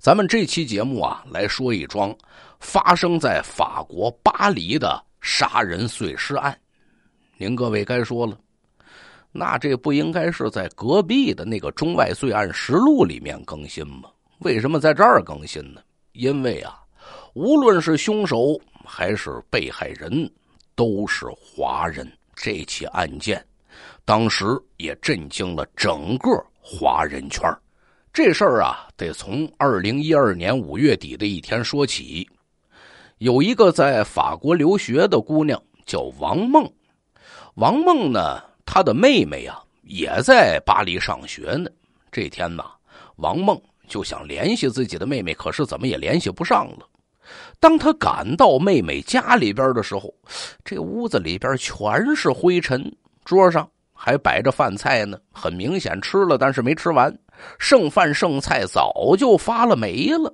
咱们这期节目啊，来说一桩发生在法国巴黎的杀人碎尸案。您各位该说了，那这不应该是在隔壁的那个《中外罪案实录》里面更新吗？为什么在这儿更新呢？因为啊，无论是凶手还是被害人，都是华人。这起案件当时也震惊了整个华人圈儿。这事儿啊，得从二零一二年五月底的一天说起。有一个在法国留学的姑娘叫王梦，王梦呢，她的妹妹呀也在巴黎上学呢。这天呢，王梦就想联系自己的妹妹，可是怎么也联系不上了。当他赶到妹妹家里边的时候，这屋子里边全是灰尘，桌上。还摆着饭菜呢，很明显吃了，但是没吃完，剩饭剩菜早就发了霉了。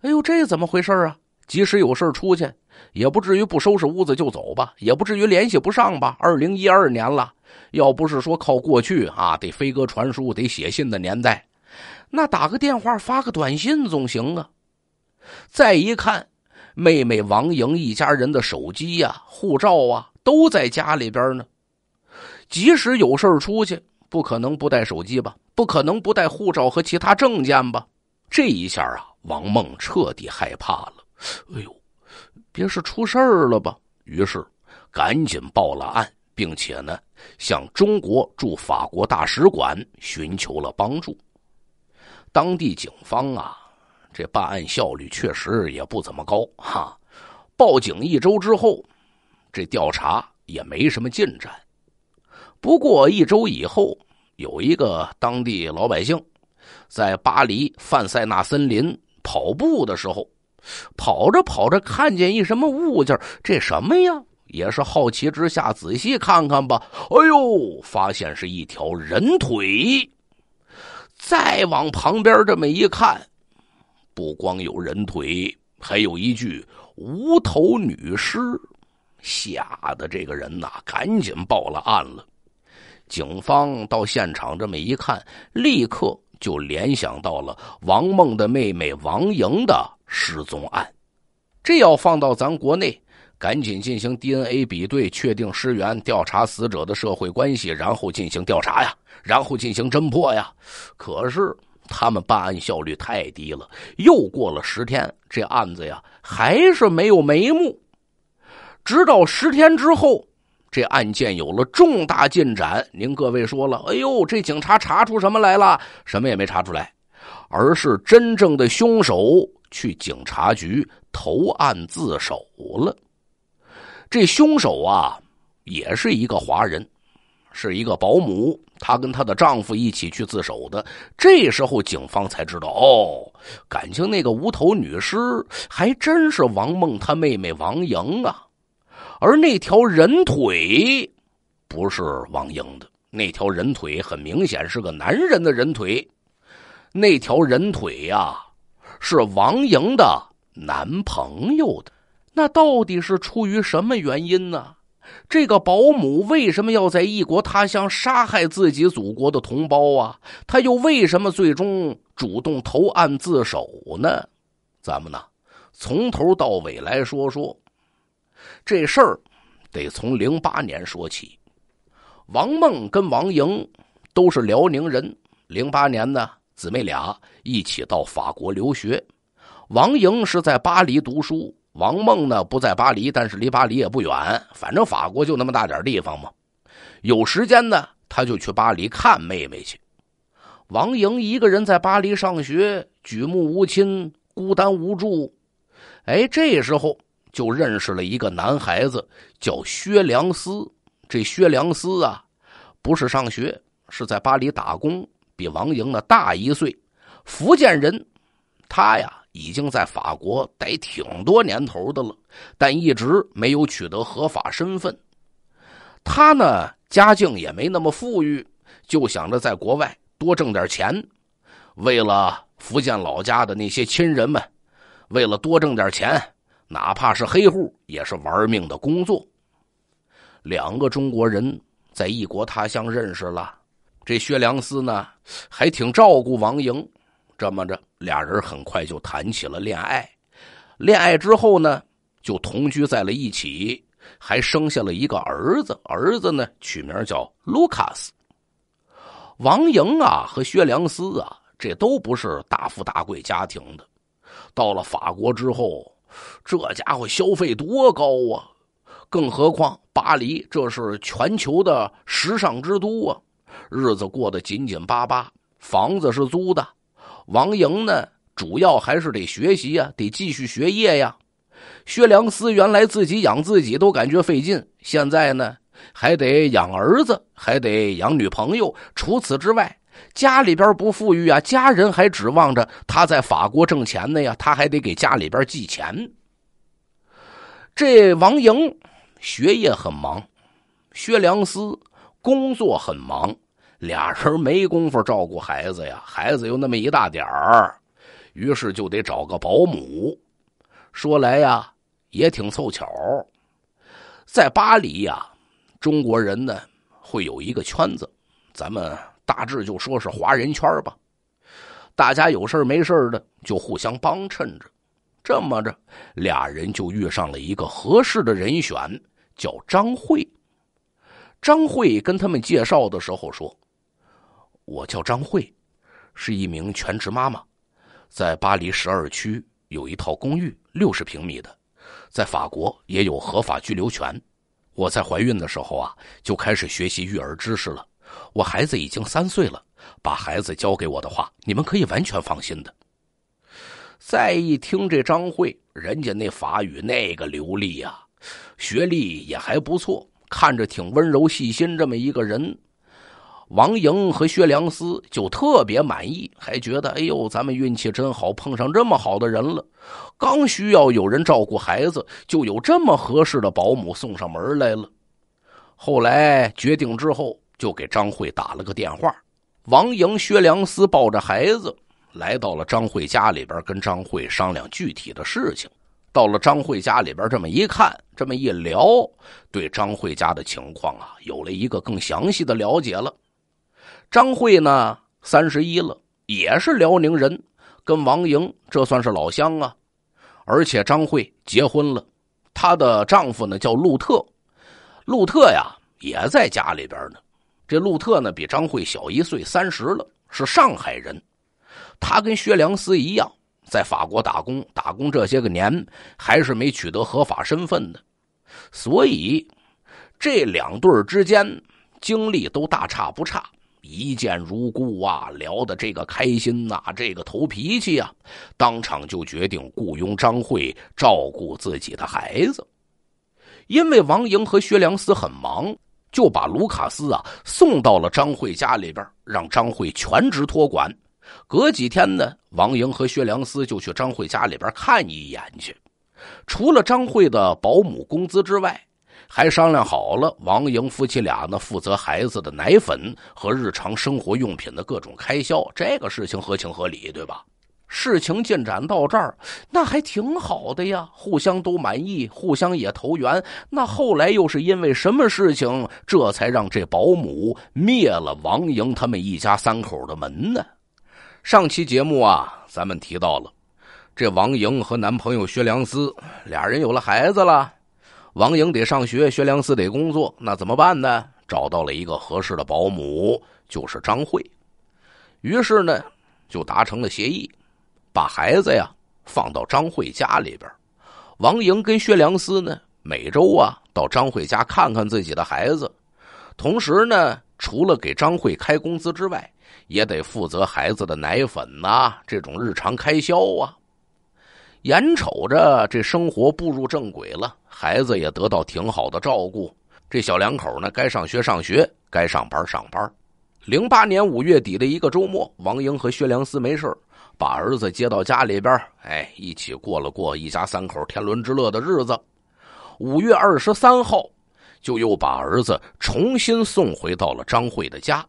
哎呦，这怎么回事啊？即使有事出去，也不至于不收拾屋子就走吧？也不至于联系不上吧？二零一二年了，要不是说靠过去啊，得飞鸽传书，得写信的年代，那打个电话，发个短信总行啊。再一看，妹妹王莹一家人的手机呀、护照啊，都在家里边呢。即使有事儿出去，不可能不带手机吧？不可能不带护照和其他证件吧？这一下啊，王梦彻底害怕了。哎呦，别是出事儿了吧？于是赶紧报了案，并且呢，向中国驻法国大使馆寻求了帮助。当地警方啊，这办案效率确实也不怎么高哈。报警一周之后，这调查也没什么进展。不过一周以后，有一个当地老百姓，在巴黎范塞纳森林跑步的时候，跑着跑着看见一什么物件这什么呀？也是好奇之下仔细看看吧。哎呦，发现是一条人腿。再往旁边这么一看，不光有人腿，还有一具无头女尸。吓得这个人呐，赶紧报了案了。警方到现场这么一看，立刻就联想到了王梦的妹妹王莹的失踪案。这要放到咱国内，赶紧进行 DNA 比对，确定尸源，调查死者的社会关系，然后进行调查呀，然后进行侦破呀。可是他们办案效率太低了，又过了十天，这案子呀还是没有眉目。直到十天之后。这案件有了重大进展，您各位说了，哎呦，这警察查出什么来了？什么也没查出来，而是真正的凶手去警察局投案自首了。这凶手啊，也是一个华人，是一个保姆，她跟她的丈夫一起去自首的。这时候警方才知道，哦，感情那个无头女尸还真是王梦她妹妹王莹啊。而那条人腿，不是王莹的。那条人腿很明显是个男人的人腿。那条人腿呀，是王莹的男朋友的。那到底是出于什么原因呢？这个保姆为什么要在异国他乡杀害自己祖国的同胞啊？他又为什么最终主动投案自首呢？咱们呢，从头到尾来说说。这事儿得从零八年说起。王梦跟王莹都是辽宁人。零八年呢，姊妹俩一起到法国留学。王莹是在巴黎读书，王梦呢不在巴黎，但是离巴黎也不远，反正法国就那么大点地方嘛。有时间呢，他就去巴黎看妹妹去。王莹一个人在巴黎上学，举目无亲，孤单无助。哎，这时候。就认识了一个男孩子，叫薛良思。这薛良思啊，不是上学，是在巴黎打工。比王莹呢大一岁，福建人。他呀，已经在法国待挺多年头的了，但一直没有取得合法身份。他呢，家境也没那么富裕，就想着在国外多挣点钱，为了福建老家的那些亲人们，为了多挣点钱。哪怕是黑户，也是玩命的工作。两个中国人在异国他乡认识了，这薛良思呢还挺照顾王莹，这么着，俩人很快就谈起了恋爱。恋爱之后呢，就同居在了一起，还生下了一个儿子。儿子呢，取名叫卢卡斯。王莹啊，和薛良思啊，这都不是大富大贵家庭的。到了法国之后。这家伙消费多高啊！更何况巴黎，这是全球的时尚之都啊！日子过得紧紧巴巴，房子是租的。王莹呢，主要还是得学习啊，得继续学业呀。薛良思原来自己养自己都感觉费劲，现在呢，还得养儿子，还得养女朋友。除此之外。家里边不富裕啊，家人还指望着他在法国挣钱呢呀，他还得给家里边寄钱。这王莹学业很忙，薛良思工作很忙，俩人没工夫照顾孩子呀，孩子又那么一大点儿，于是就得找个保姆。说来呀，也挺凑巧，在巴黎呀，中国人呢会有一个圈子，咱们。大致就说是华人圈吧，大家有事没事的就互相帮衬着。这么着，俩人就遇上了一个合适的人选，叫张慧。张慧跟他们介绍的时候说：“我叫张慧，是一名全职妈妈，在巴黎十二区有一套公寓，六十平米的，在法国也有合法居留权。我在怀孕的时候啊，就开始学习育儿知识了。”我孩子已经三岁了，把孩子交给我的话，你们可以完全放心的。再一听这张慧，人家那法语那个流利啊，学历也还不错，看着挺温柔细心这么一个人，王莹和薛良思就特别满意，还觉得哎呦，咱们运气真好，碰上这么好的人了。刚需要有人照顾孩子，就有这么合适的保姆送上门来了。后来决定之后。就给张慧打了个电话，王莹、薛良思抱着孩子来到了张慧家里边，跟张慧商量具体的事情。到了张慧家里边，这么一看，这么一聊，对张慧家的情况啊，有了一个更详细的了解了。张慧呢，三十一了，也是辽宁人，跟王莹这算是老乡啊。而且张慧结婚了，她的丈夫呢叫陆特，陆特呀也在家里边呢。这路特呢比张慧小一岁，三十了，是上海人。他跟薛良思一样，在法国打工，打工这些个年还是没取得合法身份的。所以这两对之间经历都大差不差，一见如故啊，聊的这个开心呐，这个投脾气呀，当场就决定雇佣张慧照顾自己的孩子，因为王莹和薛良思很忙。就把卢卡斯啊送到了张慧家里边，让张慧全职托管。隔几天呢，王莹和薛良思就去张慧家里边看一眼去。除了张慧的保姆工资之外，还商量好了，王莹夫妻俩呢负责孩子的奶粉和日常生活用品的各种开销。这个事情合情合理，对吧？事情进展到这儿，那还挺好的呀，互相都满意，互相也投缘。那后来又是因为什么事情，这才让这保姆灭了王莹他们一家三口的门呢？上期节目啊，咱们提到了，这王莹和男朋友薛良思，俩人有了孩子了，王莹得上学，薛良思得工作，那怎么办呢？找到了一个合适的保姆，就是张慧，于是呢就达成了协议。把孩子呀放到张慧家里边，王莹跟薛良思呢每周啊到张慧家看看自己的孩子，同时呢除了给张慧开工资之外，也得负责孩子的奶粉呐这种日常开销啊。眼瞅着这生活步入正轨了，孩子也得到挺好的照顾，这小两口呢该上学上学，该上班上班。零八年五月底的一个周末，王莹和薛良思没事儿。把儿子接到家里边哎，一起过了过一家三口天伦之乐的日子。五月二十三号，就又把儿子重新送回到了张慧的家。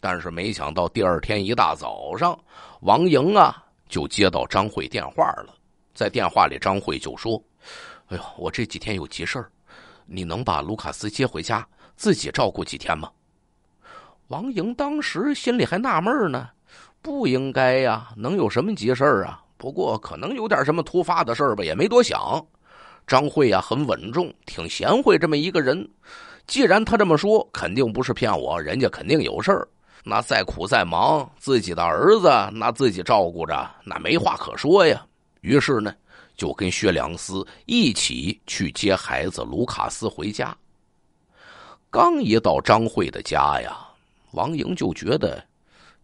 但是没想到第二天一大早上，王莹啊就接到张慧电话了。在电话里，张慧就说：“哎呦，我这几天有急事儿，你能把卢卡斯接回家自己照顾几天吗？”王莹当时心里还纳闷呢。不应该呀，能有什么急事儿啊？不过可能有点什么突发的事儿吧，也没多想。张慧呀，很稳重，挺贤惠这么一个人。既然他这么说，肯定不是骗我，人家肯定有事儿。那再苦再忙，自己的儿子那自己照顾着，那没话可说呀。于是呢，就跟薛良思一起去接孩子卢卡斯回家。刚一到张慧的家呀，王莹就觉得。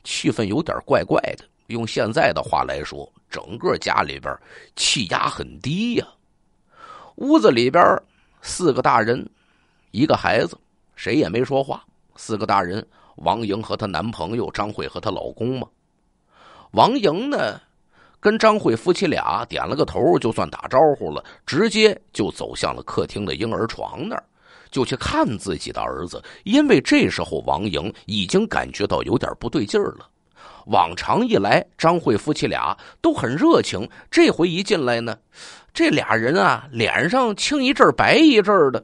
气氛有点怪怪的，用现在的话来说，整个家里边气压很低呀。屋子里边四个大人，一个孩子，谁也没说话。四个大人，王莹和她男朋友张慧和她老公嘛。王莹呢，跟张慧夫妻俩点了个头，就算打招呼了，直接就走向了客厅的婴儿床那儿。就去看自己的儿子，因为这时候王莹已经感觉到有点不对劲儿了。往常一来，张慧夫妻俩都很热情，这回一进来呢，这俩人啊，脸上青一阵白一阵的。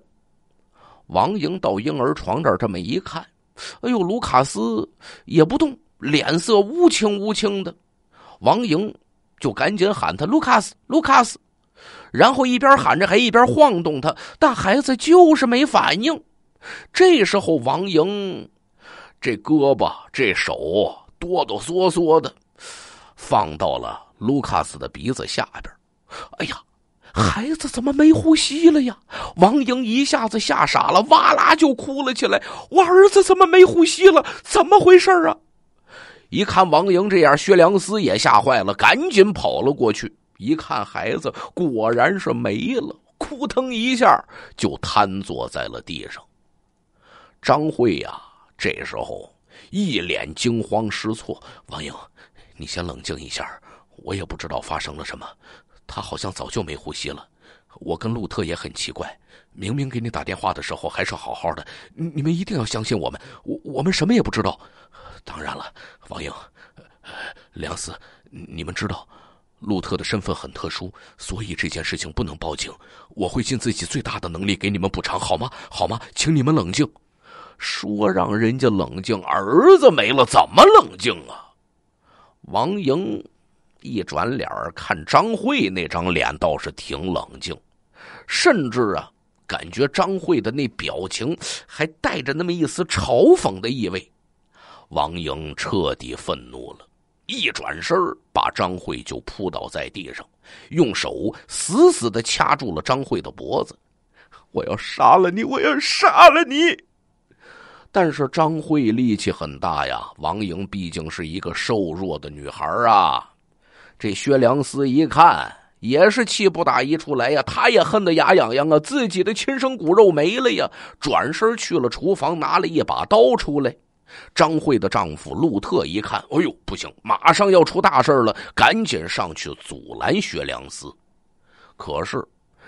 王莹到婴儿床这儿这么一看，哎呦，卢卡斯也不动，脸色乌青乌青的。王莹就赶紧喊他：“卢卡斯，卢卡斯。”然后一边喊着，还一边晃动他，但孩子就是没反应。这时候，王莹这胳膊这手哆哆嗦嗦的放到了卢卡斯的鼻子下边。哎呀，孩子怎么没呼吸了呀？王莹一下子吓傻了，哇啦就哭了起来。我儿子怎么没呼吸了？怎么回事啊？一看王莹这样，薛良思也吓坏了，赶紧跑了过去。一看孩子，果然是没了，扑腾一下就瘫坐在了地上。张慧呀，这时候一脸惊慌失措。王英，你先冷静一下，我也不知道发生了什么。他好像早就没呼吸了。我跟陆特也很奇怪，明明给你打电话的时候还是好好的。你们一定要相信我们，我我们什么也不知道。当然了，王英、梁思，你们知道。路特的身份很特殊，所以这件事情不能报警。我会尽自己最大的能力给你们补偿，好吗？好吗？请你们冷静。说让人家冷静，儿子没了，怎么冷静啊？王莹一转脸看张慧那张脸，倒是挺冷静，甚至啊，感觉张慧的那表情还带着那么一丝嘲讽的意味。王莹彻底愤怒了。一转身，把张慧就扑倒在地上，用手死死的掐住了张慧的脖子。我要杀了你！我要杀了你！但是张慧力气很大呀，王莹毕竟是一个瘦弱的女孩啊。这薛良思一看，也是气不打一处来呀，他也恨得牙痒痒啊，自己的亲生骨肉没了呀。转身去了厨房，拿了一把刀出来。张慧的丈夫陆特一看，哎呦，不行，马上要出大事了，赶紧上去阻拦薛良思。可是，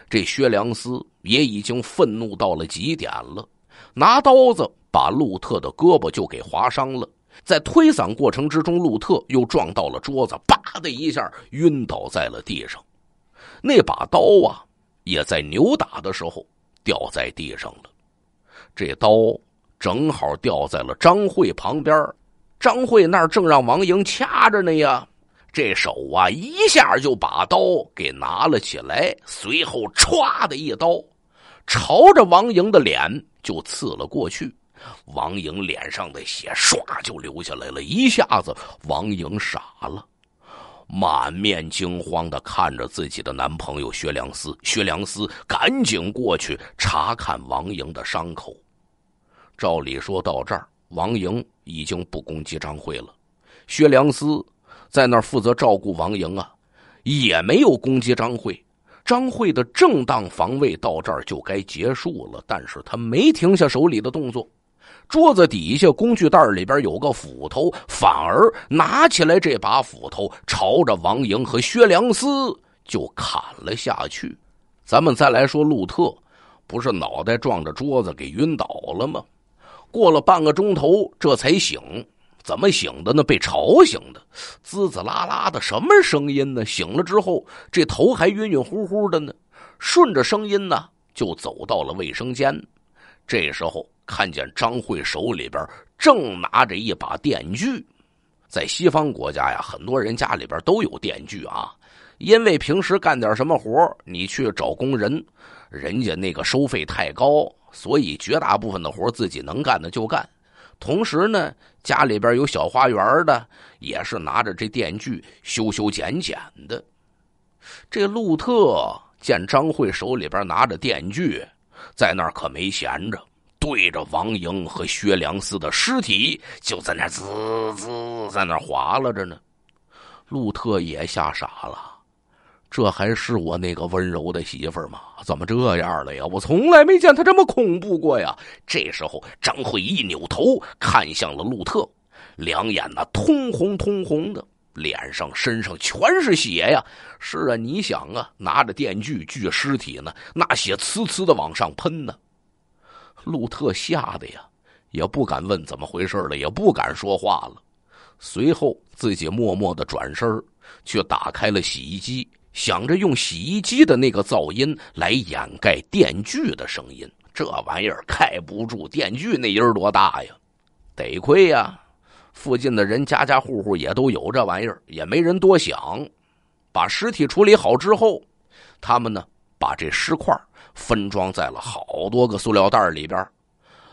这薛良思也已经愤怒到了极点了，拿刀子把陆特的胳膊就给划伤了。在推搡过程之中，陆特又撞到了桌子，啪的一下晕倒在了地上。那把刀啊，也在扭打的时候掉在地上了。这刀。正好掉在了张慧旁边，张慧那儿正让王莹掐着呢呀，这手啊一下就把刀给拿了起来，随后唰的一刀，朝着王莹的脸就刺了过去。王莹脸上的血唰就流下来了，一下子王莹傻了，满面惊慌的看着自己的男朋友薛良思。薛良思赶紧过去查看王莹的伤口。照理说到这儿，王莹已经不攻击张慧了，薛良思在那儿负责照顾王莹啊，也没有攻击张慧。张慧的正当防卫到这儿就该结束了，但是他没停下手里的动作，桌子底下工具袋里边有个斧头，反而拿起来这把斧头，朝着王莹和薛良思就砍了下去。咱们再来说路特，不是脑袋撞着桌子给晕倒了吗？过了半个钟头，这才醒。怎么醒的呢？被吵醒的，滋滋啦啦的什么声音呢？醒了之后，这头还晕晕乎乎的呢。顺着声音呢，就走到了卫生间。这时候看见张慧手里边正拿着一把电锯。在西方国家呀，很多人家里边都有电锯啊，因为平时干点什么活，你去找工人，人家那个收费太高。所以，绝大部分的活自己能干的就干。同时呢，家里边有小花园的，也是拿着这电锯修修剪剪的。这路特见张慧手里边拿着电锯，在那儿可没闲着，对着王莹和薛良思的尸体就在那滋滋在那划拉着呢。路特也吓傻了。这还是我那个温柔的媳妇儿吗？怎么这样了呀？我从来没见她这么恐怖过呀！这时候，张慧一扭头看向了路特，两眼呢通红通红的，脸上、身上全是血呀！是啊，你想啊，拿着电锯锯尸体呢，那血呲呲的往上喷呢。路特吓得呀，也不敢问怎么回事了，也不敢说话了，随后自己默默的转身，却打开了洗衣机。想着用洗衣机的那个噪音来掩盖电锯的声音，这玩意儿开不住，电锯那音儿多大呀！得亏呀，附近的人家家户户也都有这玩意儿，也没人多想。把尸体处理好之后，他们呢把这尸块分装在了好多个塑料袋里边。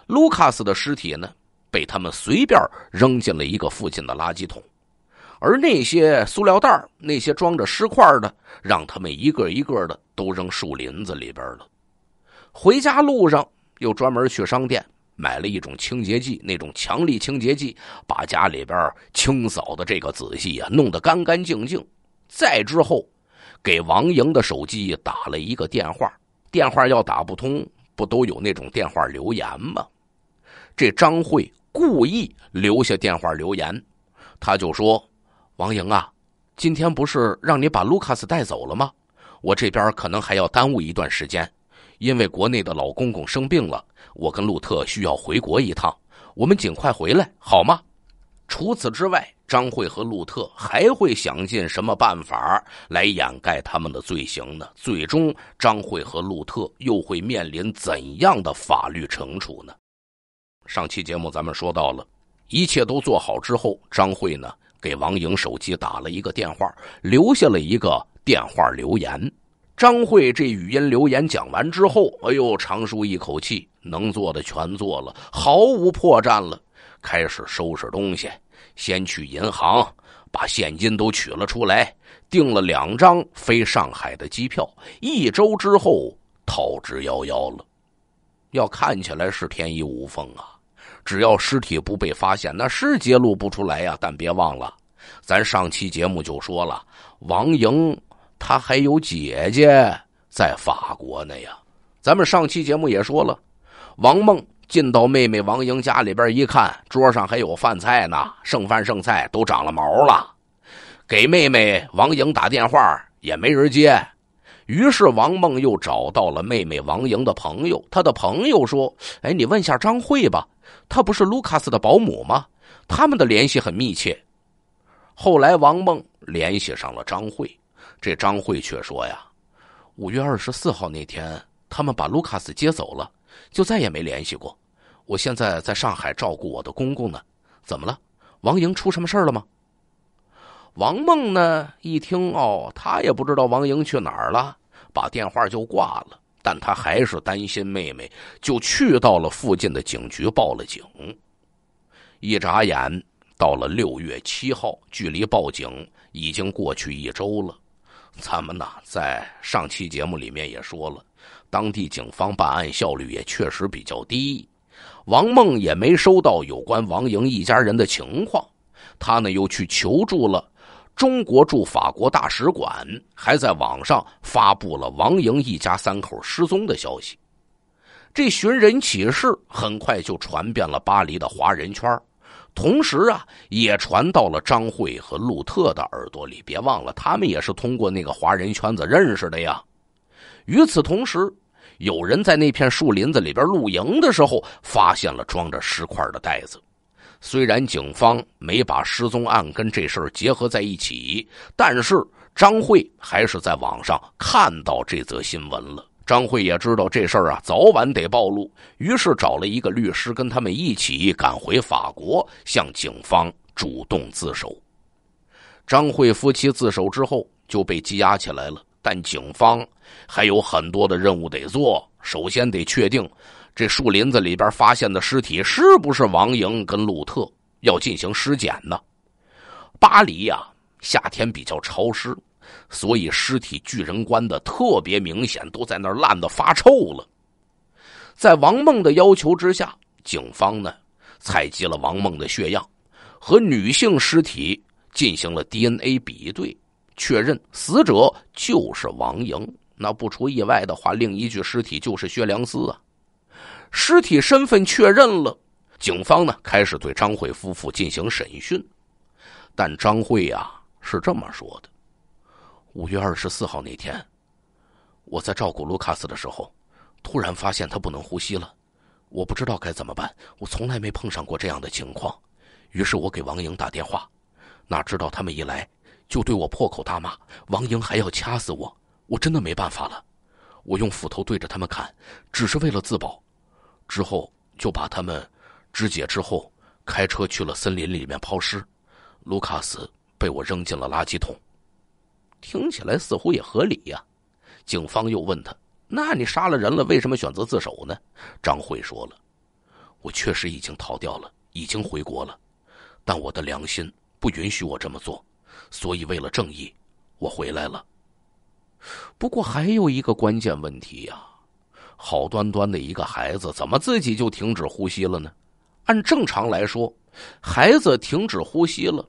卢卡斯的尸体呢，被他们随便扔进了一个附近的垃圾桶。而那些塑料袋那些装着尸块的，让他们一个一个的都扔树林子里边了。回家路上，又专门去商店买了一种清洁剂，那种强力清洁剂，把家里边清扫的这个仔细啊，弄得干干净净。再之后，给王莹的手机打了一个电话，电话要打不通，不都有那种电话留言吗？这张慧故意留下电话留言，他就说。王莹啊，今天不是让你把卢卡斯带走了吗？我这边可能还要耽误一段时间，因为国内的老公公生病了，我跟路特需要回国一趟。我们尽快回来好吗？除此之外，张慧和路特还会想尽什么办法来掩盖他们的罪行呢？最终，张慧和路特又会面临怎样的法律惩处呢？上期节目咱们说到了，一切都做好之后，张慧呢？给王莹手机打了一个电话，留下了一个电话留言。张慧这语音留言讲完之后，哎呦，长舒一口气，能做的全做了，毫无破绽了。开始收拾东西，先去银行把现金都取了出来，订了两张飞上海的机票，一周之后逃之夭夭了。要看起来是天衣无缝啊。只要尸体不被发现，那是揭露不出来呀。但别忘了，咱上期节目就说了，王莹她还有姐姐在法国呢呀。咱们上期节目也说了，王梦进到妹妹王莹家里边一看，桌上还有饭菜呢，剩饭剩菜都长了毛了。给妹妹王莹打电话也没人接，于是王梦又找到了妹妹王莹的朋友，她的朋友说：“哎，你问下张慧吧。”她不是卢卡斯的保姆吗？他们的联系很密切。后来王梦联系上了张慧，这张慧却说呀：“五月二十四号那天，他们把卢卡斯接走了，就再也没联系过。我现在在上海照顾我的公公呢。怎么了？王莹出什么事了吗？”王梦呢一听，哦，他也不知道王莹去哪儿了，把电话就挂了。但他还是担心妹妹，就去到了附近的警局报了警。一眨眼，到了六月七号，距离报警已经过去一周了。咱们呢，在上期节目里面也说了，当地警方办案效率也确实比较低，王梦也没收到有关王莹一家人的情况，他呢又去求助了。中国驻法国大使馆还在网上发布了王莹一家三口失踪的消息，这寻人启事很快就传遍了巴黎的华人圈同时啊，也传到了张慧和路特的耳朵里。别忘了，他们也是通过那个华人圈子认识的呀。与此同时，有人在那片树林子里边露营的时候，发现了装着尸块的袋子。虽然警方没把失踪案跟这事儿结合在一起，但是张慧还是在网上看到这则新闻了。张慧也知道这事儿啊，早晚得暴露，于是找了一个律师跟他们一起赶回法国，向警方主动自首。张慧夫妻自首之后就被羁押起来了，但警方还有很多的任务得做，首先得确定。这树林子里边发现的尸体是不是王莹跟鲁特要进行尸检呢？巴黎呀，夏天比较潮湿，所以尸体巨人观的特别明显，都在那儿烂的发臭了。在王梦的要求之下，警方呢采集了王梦的血样，和女性尸体进行了 DNA 比对，确认死者就是王莹。那不出意外的话，另一具尸体就是薛良思啊。尸体身份确认了，警方呢开始对张慧夫妇进行审讯，但张慧呀是这么说的：五月二十四号那天，我在照顾卢卡斯的时候，突然发现他不能呼吸了，我不知道该怎么办，我从来没碰上过这样的情况，于是我给王莹打电话，哪知道他们一来就对我破口大骂，王莹还要掐死我，我真的没办法了，我用斧头对着他们砍，只是为了自保。之后就把他们肢解之后，开车去了森林里面抛尸。卢卡斯被我扔进了垃圾桶，听起来似乎也合理呀。警方又问他：“那你杀了人了，为什么选择自首呢？”张慧说了：“我确实已经逃掉了，已经回国了，但我的良心不允许我这么做，所以为了正义，我回来了。”不过还有一个关键问题呀。好端端的一个孩子，怎么自己就停止呼吸了呢？按正常来说，孩子停止呼吸了，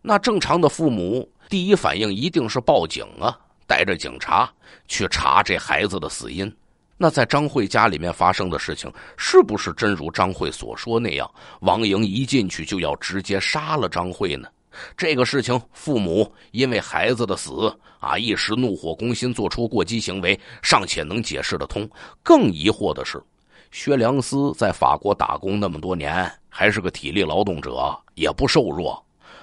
那正常的父母第一反应一定是报警啊，带着警察去查这孩子的死因。那在张慧家里面发生的事情，是不是真如张慧所说那样，王莹一进去就要直接杀了张慧呢？这个事情，父母因为孩子的死啊，一时怒火攻心，做出过激行为尚且能解释得通。更疑惑的是，薛良思在法国打工那么多年，还是个体力劳动者，也不瘦弱。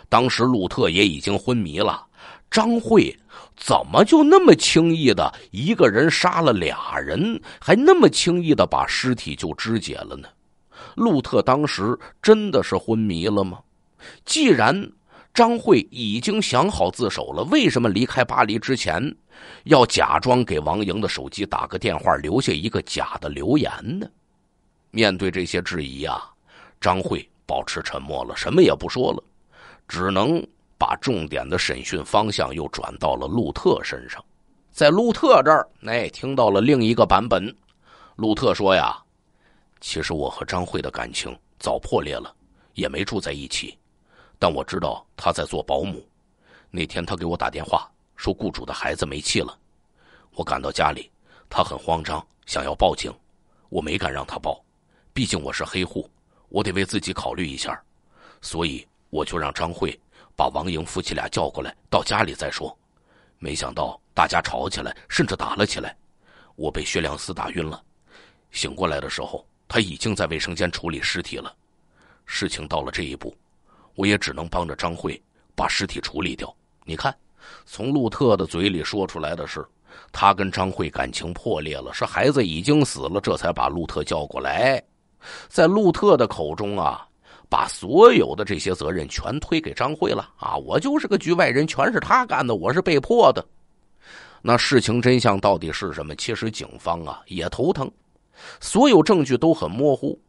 当时路特也已经昏迷了，张慧怎么就那么轻易的一个人杀了俩人，还那么轻易的把尸体就肢解了呢？路特当时真的是昏迷了吗？既然张慧已经想好自首了，为什么离开巴黎之前，要假装给王莹的手机打个电话，留下一个假的留言呢？面对这些质疑啊，张慧保持沉默了，什么也不说了，只能把重点的审讯方向又转到了路特身上。在路特这儿，哎，听到了另一个版本。路特说呀，其实我和张慧的感情早破裂了，也没住在一起。但我知道他在做保姆。那天他给我打电话，说雇主的孩子没气了。我赶到家里，他很慌张，想要报警，我没敢让他报，毕竟我是黑户，我得为自己考虑一下。所以我就让张慧把王莹夫妻俩叫过来，到家里再说。没想到大家吵起来，甚至打了起来。我被薛良思打晕了，醒过来的时候，他已经在卫生间处理尸体了。事情到了这一步。我也只能帮着张慧把尸体处理掉。你看，从路特的嘴里说出来的是，他跟张慧感情破裂了，是孩子已经死了，这才把路特叫过来。在路特的口中啊，把所有的这些责任全推给张慧了啊，我就是个局外人，全是他干的，我是被迫的。那事情真相到底是什么？其实警方啊也头疼，所有证据都很模糊。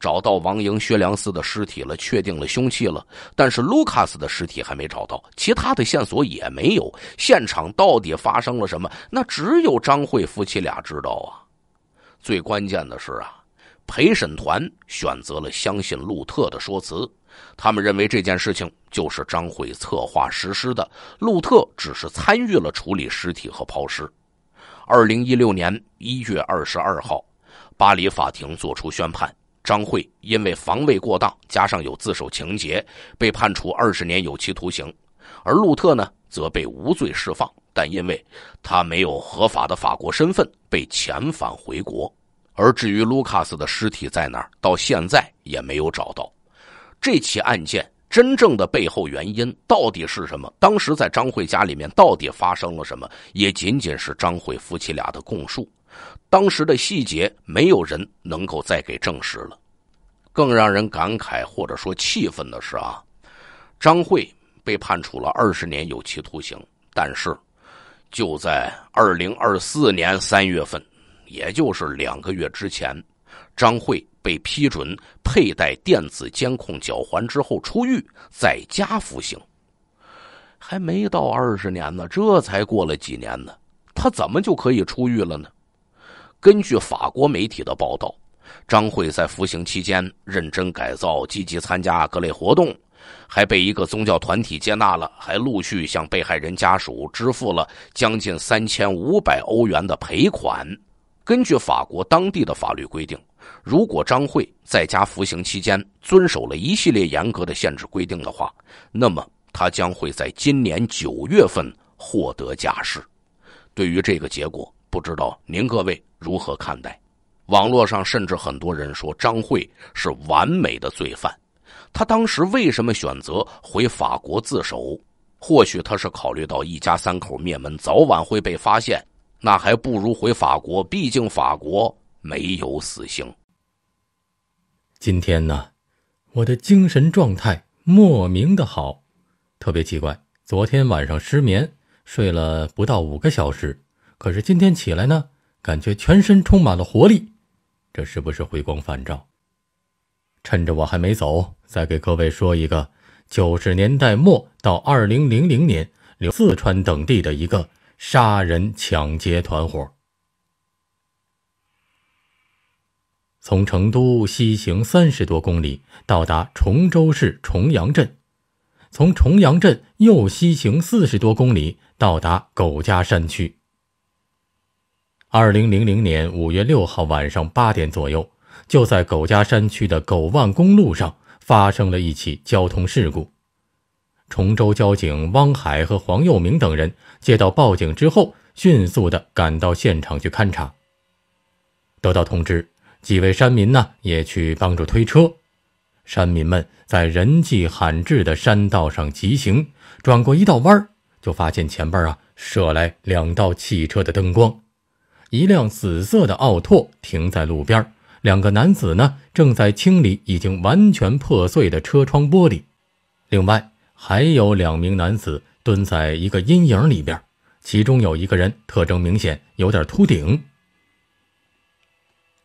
找到王莹、薛良思的尸体了，确定了凶器了，但是卢卡斯的尸体还没找到，其他的线索也没有。现场到底发生了什么？那只有张慧夫妻俩知道啊。最关键的是啊，陪审团选择了相信路特的说辞，他们认为这件事情就是张慧策划实施的，路特只是参与了处理尸体和抛尸。二零一六年一月二十二号，巴黎法庭作出宣判。张慧因为防卫过当，加上有自首情节，被判处二十年有期徒刑，而路特呢，则被无罪释放。但因为他没有合法的法国身份，被遣返回国。而至于卢卡斯的尸体在哪儿，到现在也没有找到。这起案件真正的背后原因到底是什么？当时在张慧家里面到底发生了什么？也仅仅是张慧夫妻俩的供述。当时的细节没有人能够再给证实了。更让人感慨或者说气愤的是啊，张慧被判处了二十年有期徒刑。但是就在2024年3月份，也就是两个月之前，张慧被批准佩戴电子监控脚环之后出狱，在家服刑。还没到二十年呢，这才过了几年呢？他怎么就可以出狱了呢？根据法国媒体的报道，张慧在服刑期间认真改造，积极参加各类活动，还被一个宗教团体接纳了，还陆续向被害人家属支付了将近三千五百欧元的赔款。根据法国当地的法律规定，如果张慧在家服刑期间遵守了一系列严格的限制规定的话，那么他将会在今年九月份获得假释。对于这个结果，不知道您各位如何看待？网络上甚至很多人说张慧是完美的罪犯。他当时为什么选择回法国自首？或许他是考虑到一家三口灭门早晚会被发现，那还不如回法国。毕竟法国没有死刑。今天呢，我的精神状态莫名的好，特别奇怪。昨天晚上失眠，睡了不到五个小时。可是今天起来呢，感觉全身充满了活力，这是不是回光返照？趁着我还没走，再给各位说一个九十年代末到二零零零年，四川等地的一个杀人抢劫团伙。从成都西行三十多公里，到达崇州市重阳镇，从重阳镇又西行四十多公里，到达苟家山区。二零零零年五月六号晚上八点左右，就在狗家山区的狗万公路上发生了一起交通事故。崇州交警汪海和黄佑明等人接到报警之后，迅速的赶到现场去勘察。得到通知，几位山民呢也去帮助推车。山民们在人迹罕至的山道上疾行，转过一道弯儿，就发现前边啊射来两道汽车的灯光。一辆紫色的奥拓停在路边，两个男子呢正在清理已经完全破碎的车窗玻璃。另外还有两名男子蹲在一个阴影里边，其中有一个人特征明显，有点秃顶。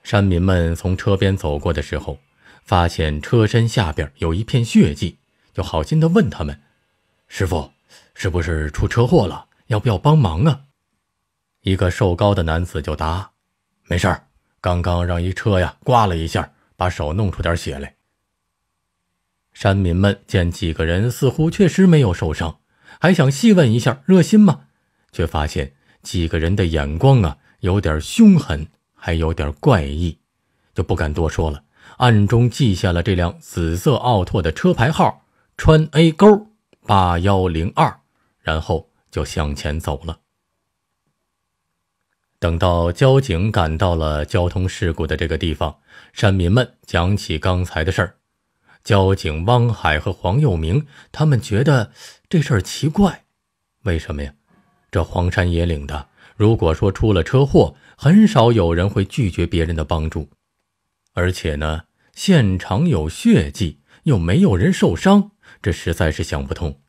山民们从车边走过的时候，发现车身下边有一片血迹，就好心地问他们：“师傅，是不是出车祸了？要不要帮忙啊？”一个瘦高的男子就答：“没事儿，刚刚让一车呀刮了一下，把手弄出点血来。”山民们见几个人似乎确实没有受伤，还想细问一下热心吗？却发现几个人的眼光啊有点凶狠，还有点怪异，就不敢多说了，暗中记下了这辆紫色奥拓的车牌号川 A 勾八幺零二，然后就向前走了。等到交警赶到了交通事故的这个地方，山民们讲起刚才的事儿。交警汪海和黄又明他们觉得这事儿奇怪，为什么呀？这荒山野岭的，如果说出了车祸，很少有人会拒绝别人的帮助。而且呢，现场有血迹，又没有人受伤，这实在是想不通。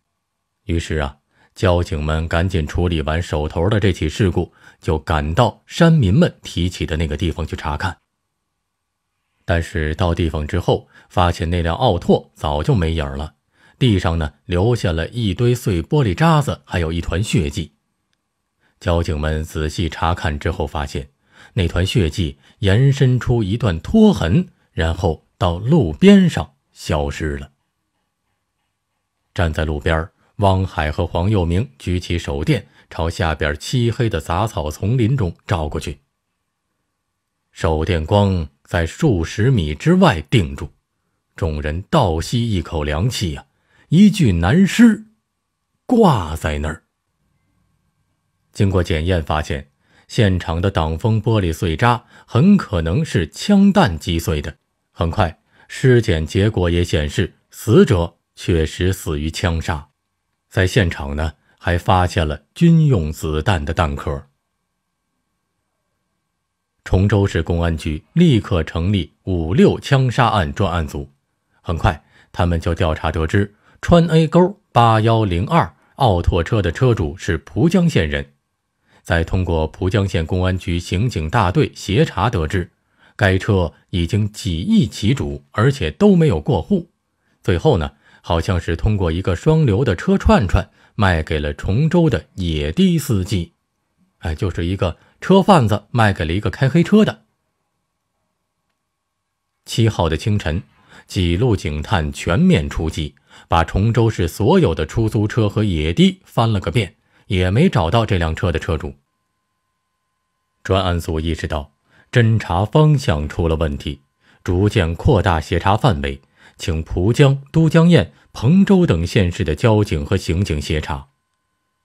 于是啊，交警们赶紧处理完手头的这起事故。就赶到山民们提起的那个地方去查看，但是到地方之后，发现那辆奥拓早就没影了，地上呢留下了一堆碎玻璃渣子，还有一团血迹。交警们仔细查看之后，发现那团血迹延伸出一段拖痕，然后到路边上消失了。站在路边，汪海和黄佑明举起手电。朝下边漆黑的杂草丛林中照过去，手电光在数十米之外定住，众人倒吸一口凉气呀！一具男尸挂在那儿。经过检验发现，现场的挡风玻璃碎渣很可能是枪弹击碎的。很快，尸检结果也显示，死者确实死于枪杀。在现场呢？还发现了军用子弹的弹壳。崇州市公安局立刻成立“五六枪杀案”专案组，很快他们就调查得知，川 A 勾八幺零二奥拓车的车主是蒲江县人。再通过蒲江县公安局刑警大队协查得知，该车已经几易其主，而且都没有过户。最后呢，好像是通过一个双流的车串串。卖给了崇州的野的司机，哎，就是一个车贩子卖给了一个开黑车的。七号的清晨，几路警探全面出击，把崇州市所有的出租车和野的翻了个遍，也没找到这辆车的车主。专案组意识到侦查方向出了问题，逐渐扩大协查范围。请蒲江、都江堰、彭州等县市的交警和刑警协查。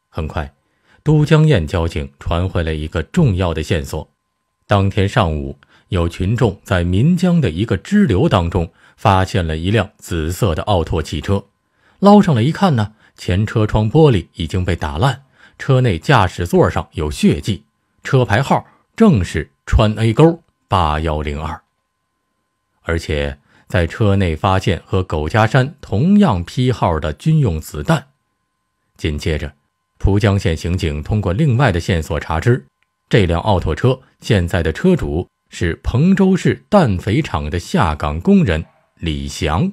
很快，都江堰交警传回了一个重要的线索：当天上午，有群众在岷江的一个支流当中发现了一辆紫色的奥拓汽车，捞上来一看呢，前车窗玻璃已经被打烂，车内驾驶座上有血迹，车牌号正是川 A 勾八幺零二，而且。在车内发现和苟家山同样批号的军用子弹，紧接着，蒲江县刑警通过另外的线索查知，这辆奥拓车现在的车主是彭州市氮肥厂的下岗工人李翔。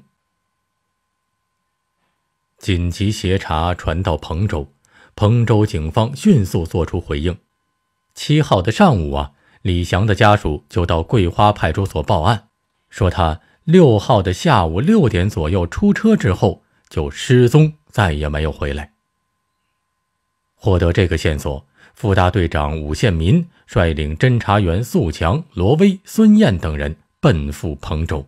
紧急协查传到彭州，彭州警方迅速作出回应。七号的上午啊，李翔的家属就到桂花派出所报案，说他。六号的下午六点左右出车之后就失踪，再也没有回来。获得这个线索，副大队长武宪民率领侦查员素强、罗威、孙艳等人奔赴彭州。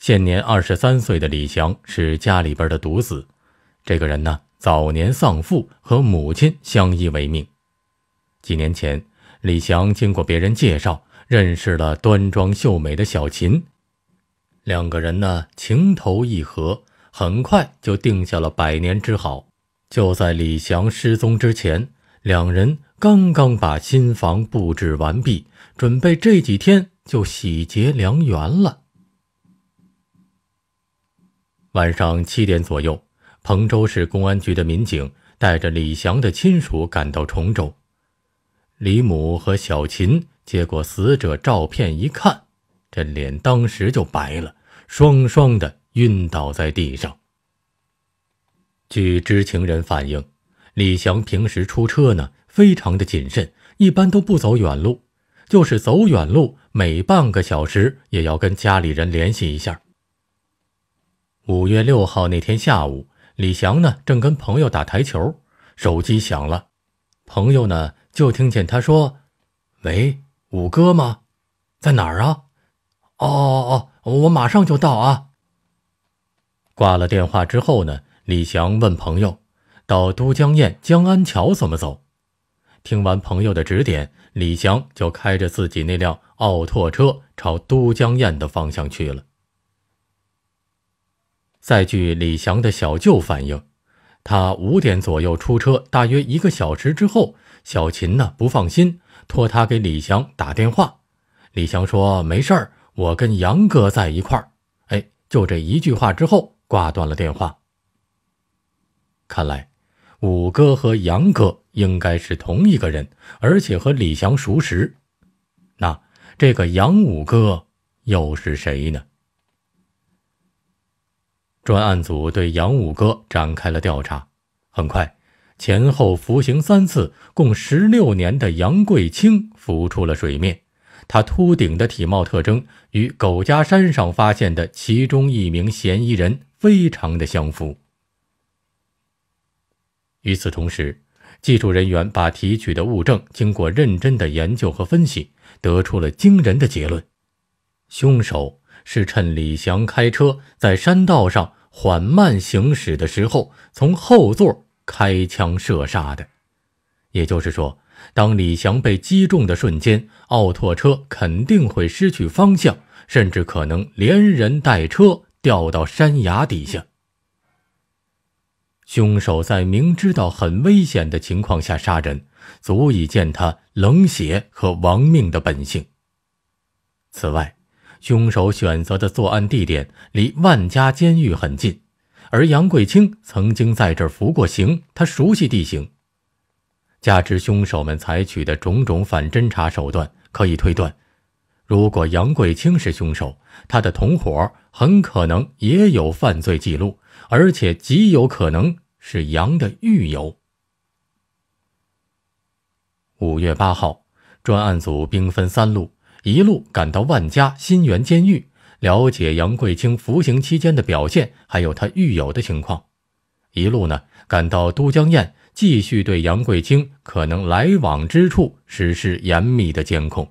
现年二十三岁的李祥是家里边的独子，这个人呢早年丧父，和母亲相依为命。几年前，李祥经过别人介绍。认识了端庄秀美的小琴，两个人呢情投意合，很快就定下了百年之好。就在李翔失踪之前，两人刚刚把新房布置完毕，准备这几天就喜结良缘了。晚上七点左右，彭州市公安局的民警带着李翔的亲属赶到崇州，李母和小琴。结果死者照片一看，这脸当时就白了，双双的晕倒在地上。据知情人反映，李翔平时出车呢，非常的谨慎，一般都不走远路，就是走远路，每半个小时也要跟家里人联系一下。五月六号那天下午，李翔呢正跟朋友打台球，手机响了，朋友呢就听见他说：“喂。”五哥吗？在哪儿啊？哦哦哦，我马上就到啊！挂了电话之后呢，李翔问朋友：“到都江堰江安桥怎么走？”听完朋友的指点，李翔就开着自己那辆奥拓车朝都江堰的方向去了。再据李翔的小舅反映，他五点左右出车，大约一个小时之后，小琴呢不放心。托他给李翔打电话，李翔说没事儿，我跟杨哥在一块儿。哎，就这一句话之后挂断了电话。看来，五哥和杨哥应该是同一个人，而且和李翔熟识。那这个杨五哥又是谁呢？专案组对杨五哥展开了调查，很快。前后服刑三次，共十六年的杨贵清浮出了水面。他秃顶的体貌特征与苟家山上发现的其中一名嫌疑人非常的相符。与此同时，技术人员把提取的物证经过认真的研究和分析，得出了惊人的结论：凶手是趁李翔开车在山道上缓慢行驶的时候，从后座。开枪射杀的，也就是说，当李翔被击中的瞬间，奥拓车肯定会失去方向，甚至可能连人带车掉到山崖底下。凶手在明知道很危险的情况下杀人，足以见他冷血和亡命的本性。此外，凶手选择的作案地点离万家监狱很近。而杨贵清曾经在这儿服过刑，他熟悉地形。加之凶手们采取的种种反侦查手段，可以推断，如果杨贵清是凶手，他的同伙很可能也有犯罪记录，而且极有可能是杨的狱友。五月八号，专案组兵分三路，一路赶到万家新源监狱。了解杨贵清服刑期间的表现，还有他狱友的情况，一路呢赶到都江堰，继续对杨贵清可能来往之处实施严密的监控；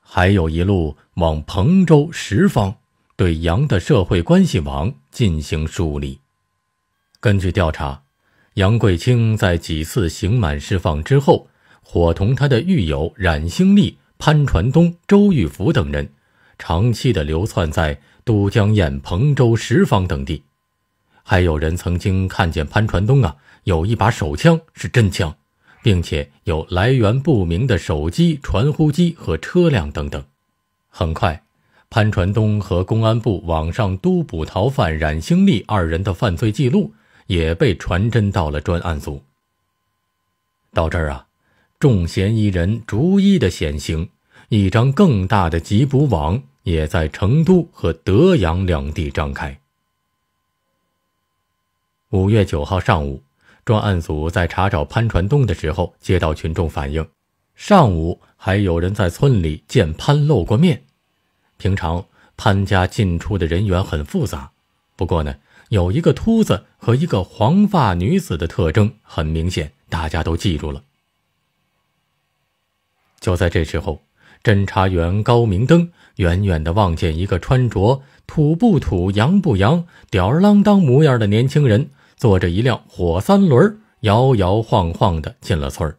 还有一路往彭州十方，对杨的社会关系网进行梳理。根据调查，杨贵清在几次刑满释放之后，伙同他的狱友冉兴利、潘传东、周玉福等人。长期的流窜在都江堰、彭州、什邡等地，还有人曾经看见潘传东啊有一把手枪是真枪，并且有来源不明的手机、传呼机和车辆等等。很快，潘传东和公安部网上督捕逃犯冉兴利二人的犯罪记录也被传真到了专案组。到这儿啊，众嫌疑人逐一的显形。一张更大的缉捕网也在成都和德阳两地张开。五月九号上午，专案组在查找潘传东的时候，接到群众反映，上午还有人在村里见潘露过面。平常潘家进出的人员很复杂，不过呢，有一个秃子和一个黄发女子的特征很明显，大家都记住了。就在这时候。侦查员高明灯远远地望见一个穿着土不土、洋不洋、吊儿郎当模样的年轻人，坐着一辆火三轮，摇摇晃晃地进了村儿，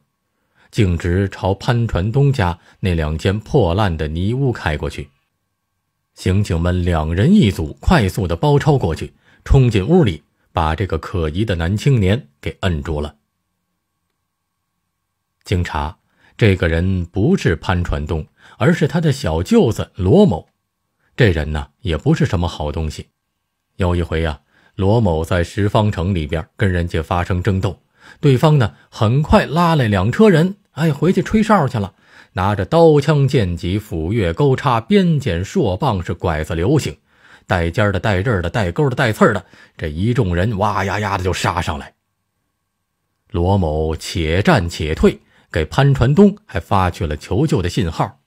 径直朝潘传东家那两间破烂的泥屋开过去。刑警们两人一组，快速地包抄过去，冲进屋里，把这个可疑的男青年给摁住了。警察。这个人不是潘传东，而是他的小舅子罗某。这人呢，也不是什么好东西。有一回呀，罗某在十方城里边跟人家发生争斗，对方呢很快拉来两车人，哎，回去吹哨去了，拿着刀枪剑戟、斧钺钩叉、鞭锏硕棒，是拐子流行，带尖的、带刃的、带钩的、带刺的，这一众人哇呀呀的就杀上来。罗某且战且退。给潘传东还发去了求救的信号。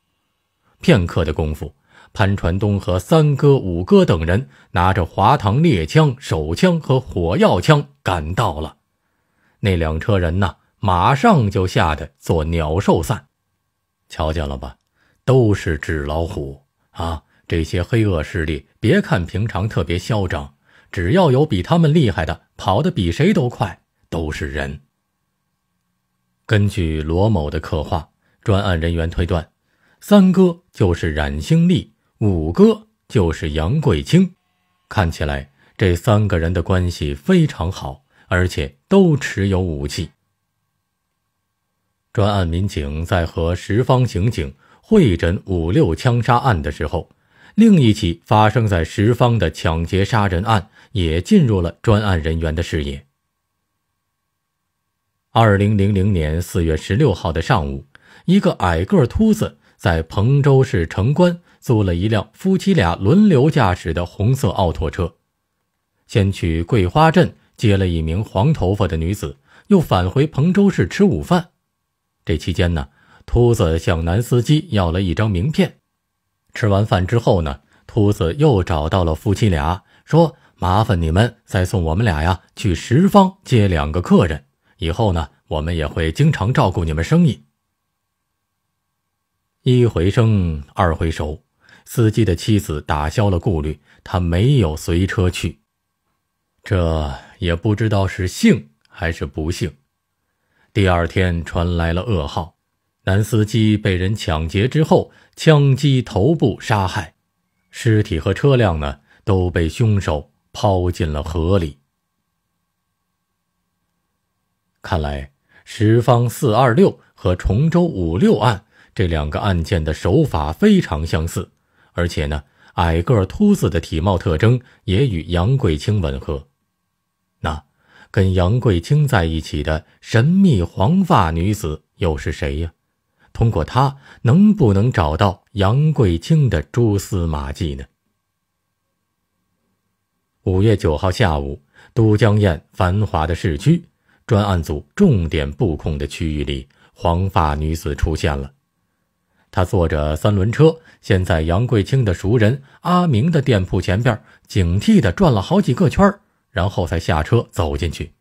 片刻的功夫，潘传东和三哥、五哥等人拿着华堂猎枪、手枪和火药枪赶到了。那两车人呢，马上就吓得做鸟兽散。瞧见了吧，都是纸老虎啊！这些黑恶势力，别看平常特别嚣张，只要有比他们厉害的，跑得比谁都快，都是人。根据罗某的刻画，专案人员推断，三哥就是冉兴利，五哥就是杨桂清。看起来这三个人的关系非常好，而且都持有武器。专案民警在和十方刑警会诊五六枪杀案的时候，另一起发生在十方的抢劫杀人案也进入了专案人员的视野。二零零零年四月十六号的上午，一个矮个秃子在彭州市城关租了一辆夫妻俩轮流驾驶的红色奥拓车，先去桂花镇接了一名黄头发的女子，又返回彭州市吃午饭。这期间呢，秃子向男司机要了一张名片。吃完饭之后呢，秃子又找到了夫妻俩，说：“麻烦你们再送我们俩呀去十方接两个客人。”以后呢，我们也会经常照顾你们生意。一回生，二回熟。司机的妻子打消了顾虑，他没有随车去。这也不知道是幸还是不幸。第二天传来了噩耗：男司机被人抢劫之后，枪击头部杀害，尸体和车辆呢都被凶手抛进了河里。看来，十方四二六和崇州五六案这两个案件的手法非常相似，而且呢，矮个秃子的体貌特征也与杨贵清吻合。那跟杨贵清在一起的神秘黄发女子又是谁呀？通过她，能不能找到杨贵清的蛛丝马迹呢？五月九号下午，都江堰繁华的市区。专案组重点布控的区域里，黄发女子出现了。她坐着三轮车，先在杨贵清的熟人阿明的店铺前边警惕地转了好几个圈，然后才下车走进去，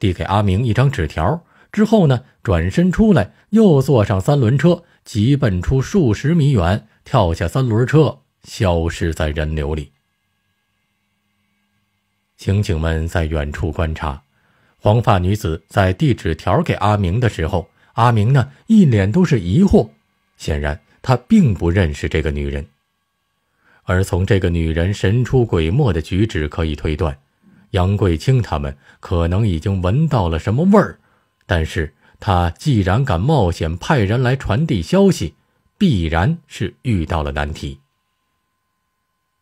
递给阿明一张纸条。之后呢，转身出来，又坐上三轮车，急奔出数十米远，跳下三轮车，消失在人流里。刑警们在远处观察。黄发女子在递纸条给阿明的时候，阿明呢一脸都是疑惑，显然他并不认识这个女人。而从这个女人神出鬼没的举止可以推断，杨贵清他们可能已经闻到了什么味儿。但是，他既然敢冒险派人来传递消息，必然是遇到了难题。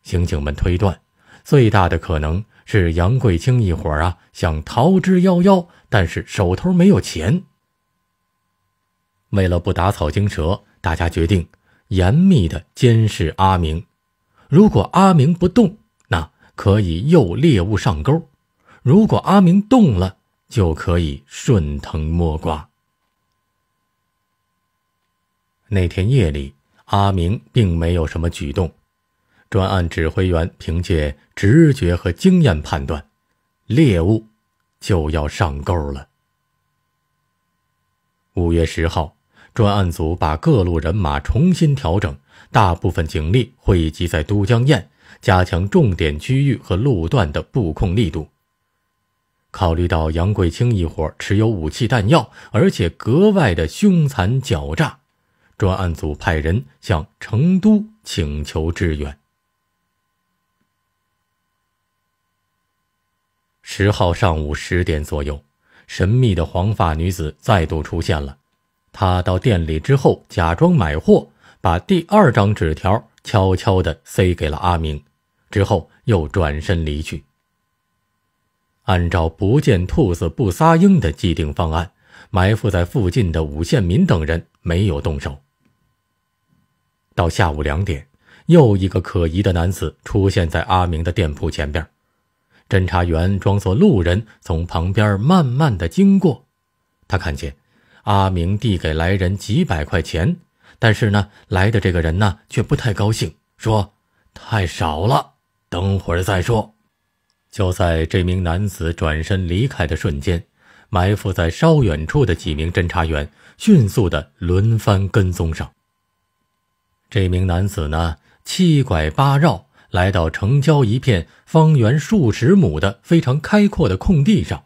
刑警们推断，最大的可能。是杨桂清一伙儿啊，想逃之夭夭，但是手头没有钱。为了不打草惊蛇，大家决定严密的监视阿明。如果阿明不动，那可以诱猎物上钩；如果阿明动了，就可以顺藤摸瓜。那天夜里，阿明并没有什么举动。专案指挥员凭借直觉和经验判断，猎物就要上钩了。五月十号，专案组把各路人马重新调整，大部分警力汇集在都江堰，加强重点区域和路段的布控力度。考虑到杨贵清一伙持有武器弹药，而且格外的凶残狡诈，专案组派人向成都请求支援。十号上午十点左右，神秘的黄发女子再度出现了。她到店里之后，假装买货，把第二张纸条悄悄地塞给了阿明，之后又转身离去。按照不见兔子不撒鹰的既定方案，埋伏在附近的武献民等人没有动手。到下午两点，又一个可疑的男子出现在阿明的店铺前边。侦查员装作路人，从旁边慢慢的经过。他看见阿明递给来人几百块钱，但是呢，来的这个人呢却不太高兴，说：“太少了，等会儿再说。”就在这名男子转身离开的瞬间，埋伏在稍远处的几名侦查员迅速的轮番跟踪上。这名男子呢，七拐八绕。来到城郊一片方圆数十亩的非常开阔的空地上，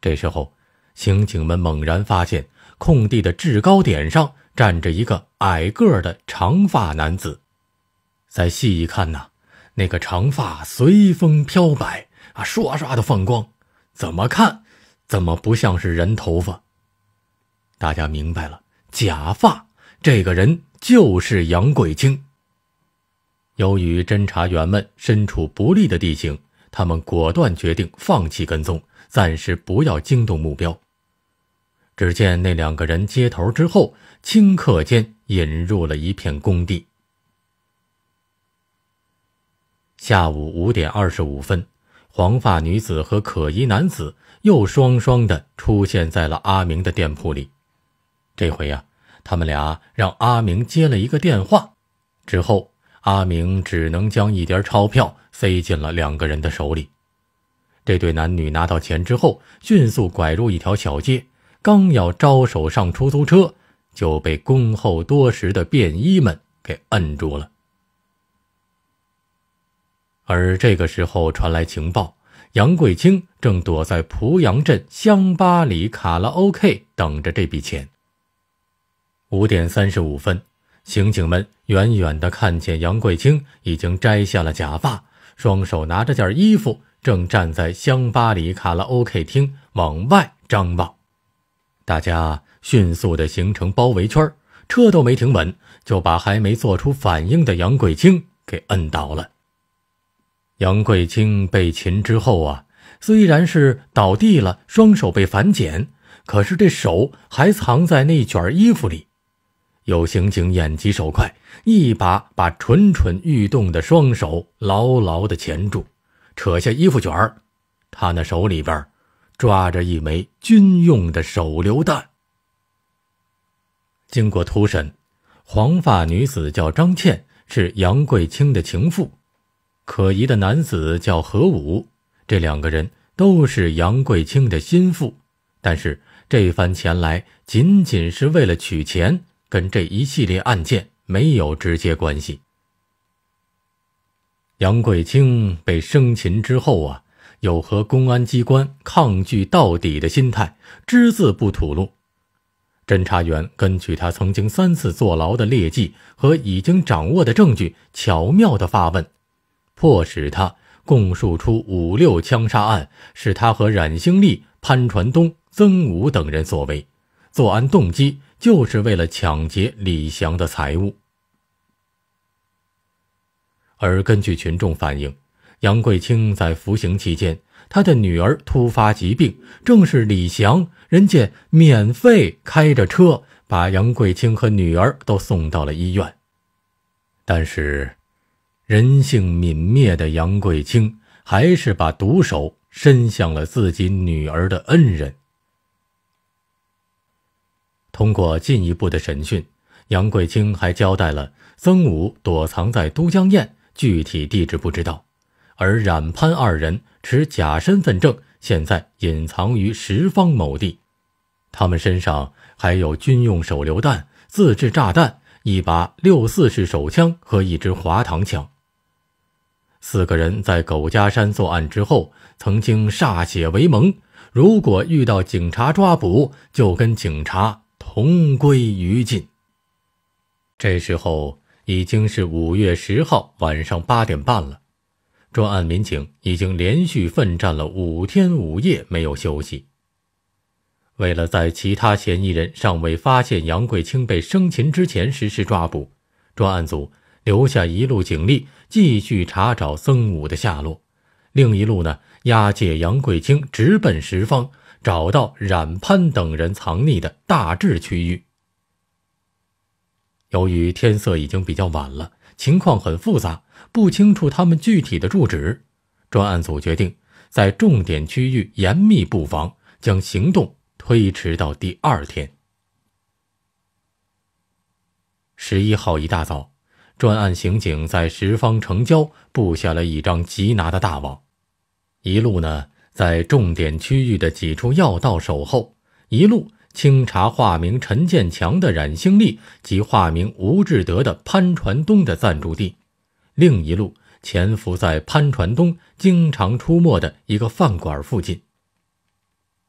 这时候，刑警们猛然发现，空地的制高点上站着一个矮个的长发男子。再细一看呐，那个长发随风飘摆啊，唰唰的放光，怎么看，怎么不像是人头发？大家明白了，假发，这个人就是杨贵清。由于侦查员们身处不利的地形，他们果断决定放弃跟踪，暂时不要惊动目标。只见那两个人接头之后，顷刻间引入了一片工地。下午五点二十五分，黄发女子和可疑男子又双双的出现在了阿明的店铺里。这回呀，他们俩让阿明接了一个电话，之后。阿明只能将一叠钞票塞进了两个人的手里。这对男女拿到钱之后，迅速拐入一条小街，刚要招手上出租车，就被恭候多时的便衣们给摁住了。而这个时候传来情报，杨桂清正躲在濮阳镇乡巴里卡拉 O.K 等着这笔钱。五点三十五分。刑警们远远地看见杨桂清已经摘下了假发，双手拿着件衣服，正站在香巴里卡拉 O.K 厅往外张望。大家迅速地形成包围圈，车都没停稳，就把还没做出反应的杨桂清给摁倒了。杨桂清被擒之后啊，虽然是倒地了，双手被反剪，可是这手还藏在那卷衣服里。有刑警眼疾手快，一把把蠢蠢欲动的双手牢牢地钳住，扯下衣服卷儿。他那手里边抓着一枚军用的手榴弹。经过突审，黄发女子叫张倩，是杨贵清的情妇；可疑的男子叫何武，这两个人都是杨贵清的心腹。但是这番前来，仅仅是为了取钱。跟这一系列案件没有直接关系。杨桂清被生擒之后啊，有和公安机关抗拒到底的心态，只字不吐露。侦查员根据他曾经三次坐牢的劣迹和已经掌握的证据，巧妙的发问，迫使他供述出五六枪杀案是他和冉兴利、潘传东、曾武等人所为。作案动机就是为了抢劫李祥的财物，而根据群众反映，杨桂清在服刑期间，他的女儿突发疾病，正是李祥人家免费开着车把杨桂清和女儿都送到了医院，但是人性泯灭的杨桂清还是把毒手伸向了自己女儿的恩人。通过进一步的审讯，杨桂清还交代了曾武躲藏在都江堰，具体地址不知道；而冉潘二人持假身份证，现在隐藏于十方某地。他们身上还有军用手榴弹、自制炸弹、一把六四式手枪和一支滑膛枪。四个人在苟家山作案之后，曾经歃血为盟，如果遇到警察抓捕，就跟警察。同归于尽。这时候已经是五月十号晚上八点半了，专案民警已经连续奋战了五天五夜没有休息。为了在其他嫌疑人尚未发现杨桂清被生擒之前实施抓捕，专案组留下一路警力继续查找曾武的下落，另一路呢押解杨桂清直奔十方。找到冉攀等人藏匿的大致区域。由于天色已经比较晚了，情况很复杂，不清楚他们具体的住址，专案组决定在重点区域严密布防，将行动推迟到第二天。十一号一大早，专案刑警在十方城郊布下了一张缉拿的大网，一路呢。在重点区域的几处要道守候，一路清查化名陈建强的冉兴利及化名吴志德的潘传东的暂住地，另一路潜伏在潘传东经常出没的一个饭馆附近。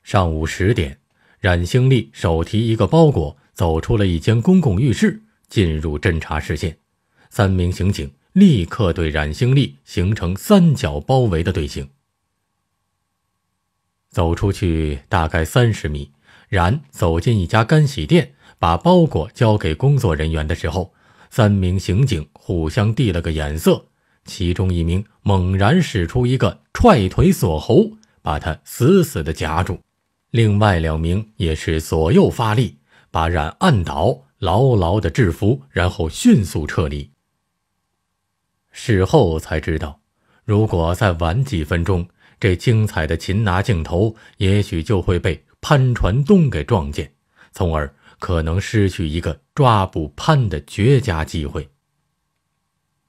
上午十点，冉兴利手提一个包裹走出了一间公共浴室，进入侦查视线，三名刑警立刻对冉兴利形成三角包围的队形。走出去大概三十米，冉走进一家干洗店，把包裹交给工作人员的时候，三名刑警互相递了个眼色，其中一名猛然使出一个踹腿锁喉，把他死死的夹住，另外两名也是左右发力，把冉按倒，牢牢的制服，然后迅速撤离。事后才知道，如果再晚几分钟。这精彩的擒拿镜头，也许就会被潘传东给撞见，从而可能失去一个抓捕潘的绝佳机会。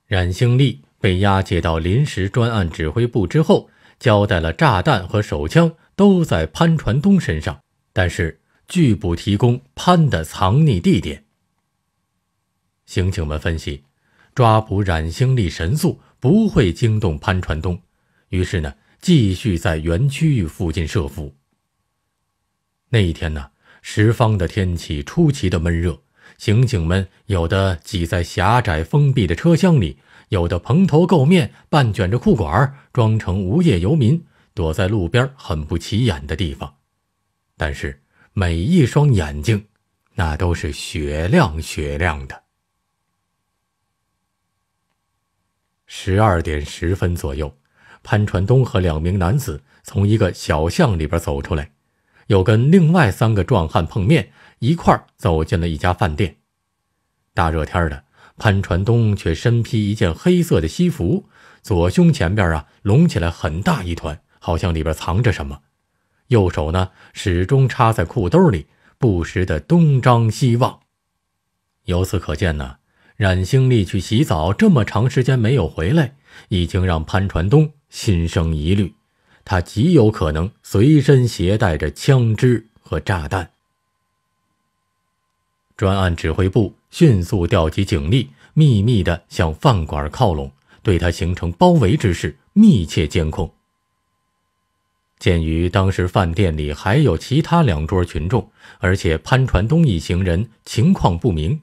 冉兴利被押解到临时专案指挥部之后，交代了炸弹和手枪都在潘传东身上，但是拒不提供潘的藏匿地点。刑警们分析，抓捕冉兴利神速，不会惊动潘传东，于是呢。继续在原区域附近设伏。那一天呢，十方的天气出奇的闷热，刑警们有的挤在狭窄封闭的车厢里，有的蓬头垢面，半卷着裤管，装成无业游民，躲在路边很不起眼的地方。但是每一双眼睛，那都是雪亮雪亮的。十二点十分左右。潘传东和两名男子从一个小巷里边走出来，又跟另外三个壮汉碰面，一块儿走进了一家饭店。大热天的，潘传东却身披一件黑色的西服，左胸前边啊隆起来很大一团，好像里边藏着什么；右手呢，始终插在裤兜里，不时的东张西望。由此可见呢，冉兴利去洗澡这么长时间没有回来，已经让潘传东。心生疑虑，他极有可能随身携带着枪支和炸弹。专案指挥部迅速调集警力，秘密地向饭馆靠拢，对他形成包围之势，密切监控。鉴于当时饭店里还有其他两桌群众，而且潘传东一行人情况不明，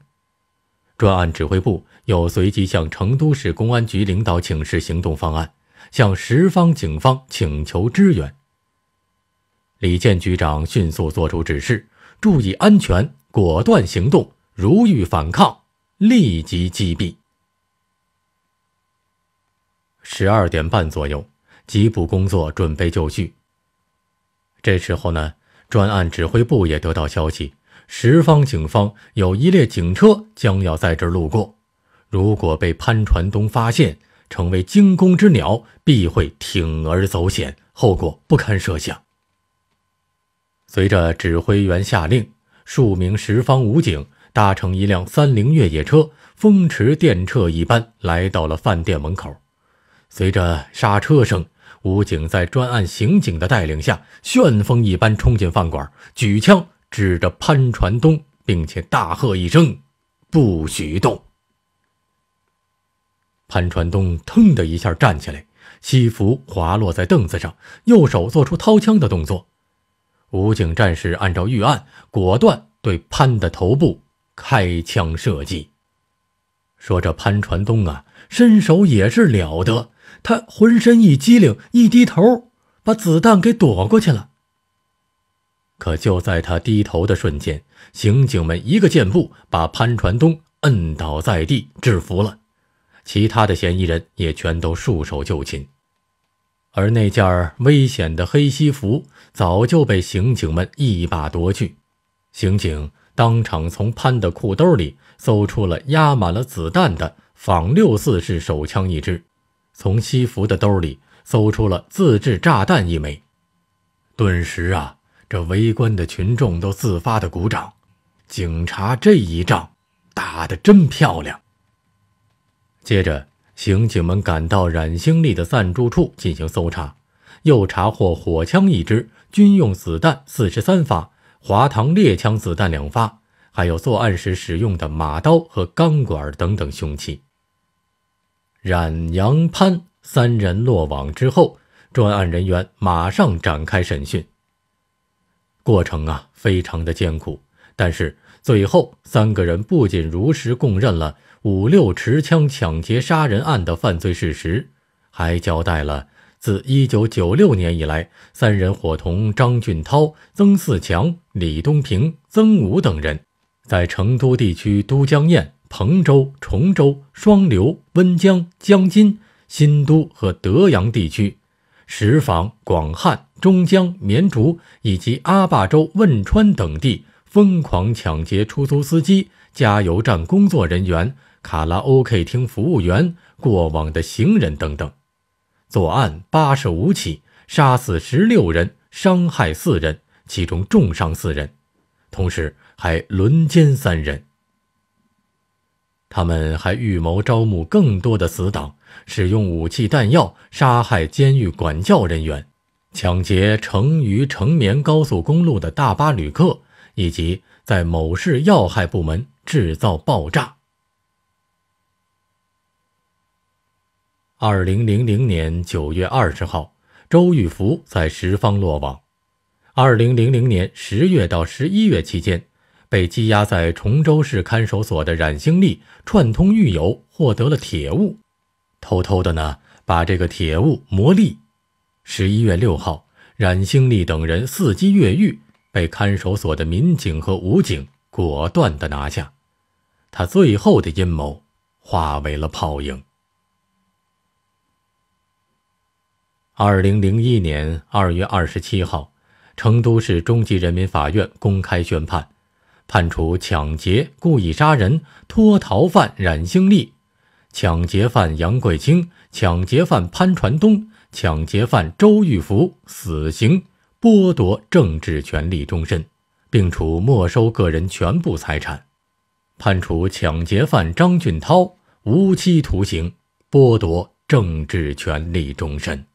专案指挥部又随即向成都市公安局领导请示行动方案。向十方警方请求支援。李健局长迅速作出指示：注意安全，果断行动，如遇反抗，立即击毙。十二点半左右，缉捕工作准备就绪。这时候呢，专案指挥部也得到消息：十方警方有一列警车将要在这儿路过，如果被潘传东发现。成为惊弓之鸟，必会铤而走险，后果不堪设想。随着指挥员下令，数名十方武警搭乘一辆三菱越野车，风驰电掣一般来到了饭店门口。随着刹车声，武警在专案刑警的带领下，旋风一般冲进饭馆，举枪指着潘传东，并且大喝一声：“不许动！”潘传东腾的一下站起来，西服滑落在凳子上，右手做出掏枪的动作。武警战士按照预案，果断对潘的头部开枪射击。说这潘传东啊，身手也是了得，他浑身一机灵，一低头，把子弹给躲过去了。可就在他低头的瞬间，刑警们一个箭步把潘传东摁倒在地，制服了。其他的嫌疑人也全都束手就擒，而那件危险的黑西服早就被刑警们一把夺去。刑警当场从潘的裤兜里搜出了压满了子弹的仿六四式手枪一支，从西服的兜里搜出了自制炸弹一枚。顿时啊，这围观的群众都自发的鼓掌，警察这一仗打得真漂亮。接着，刑警们赶到冉兴利的暂住处进行搜查，又查获火枪一支、军用子弹四十三发、华膛猎枪子弹两发，还有作案时使用的马刀和钢管等等凶器。冉、杨、潘三人落网之后，专案人员马上展开审讯，过程啊非常的艰苦，但是最后三个人不仅如实供认了。五六持枪抢劫杀人案的犯罪事实，还交代了自1996年以来，三人伙同张俊涛、曾四强、李东平、曾武等人，在成都地区都江堰、彭州、崇州、双流、温江、江津、新都和德阳地区，什邡、广汉、中江、绵竹以及阿坝州汶川等地，疯狂抢劫出租司机、加油站工作人员。卡拉 OK 厅服务员、过往的行人等等，作案八十五起，杀死十六人，伤害四人，其中重伤四人，同时还轮奸三人。他们还预谋招募更多的死党，使用武器弹药杀害监狱管教人员，抢劫成渝成绵高速公路的大巴旅客，以及在某市要害部门制造爆炸。二零零零年九月二十号，周玉福在十方落网。二零零零年十月到十一月期间，被羁押在崇州市看守所的冉兴利串通狱友获得了铁物，偷偷的呢把这个铁物磨砺。十一月六号，冉兴利等人伺机越狱，被看守所的民警和武警果断的拿下。他最后的阴谋化为了泡影。二零零一年二月二十七号，成都市中级人民法院公开宣判，判处抢劫、故意杀人、脱逃犯冉兴利、抢劫犯杨贵清、抢劫犯潘传东、抢劫犯周玉福死刑，剥夺政治权利终身，并处没收个人全部财产；判处抢劫犯张俊涛无期徒刑，剥夺政治权利终身。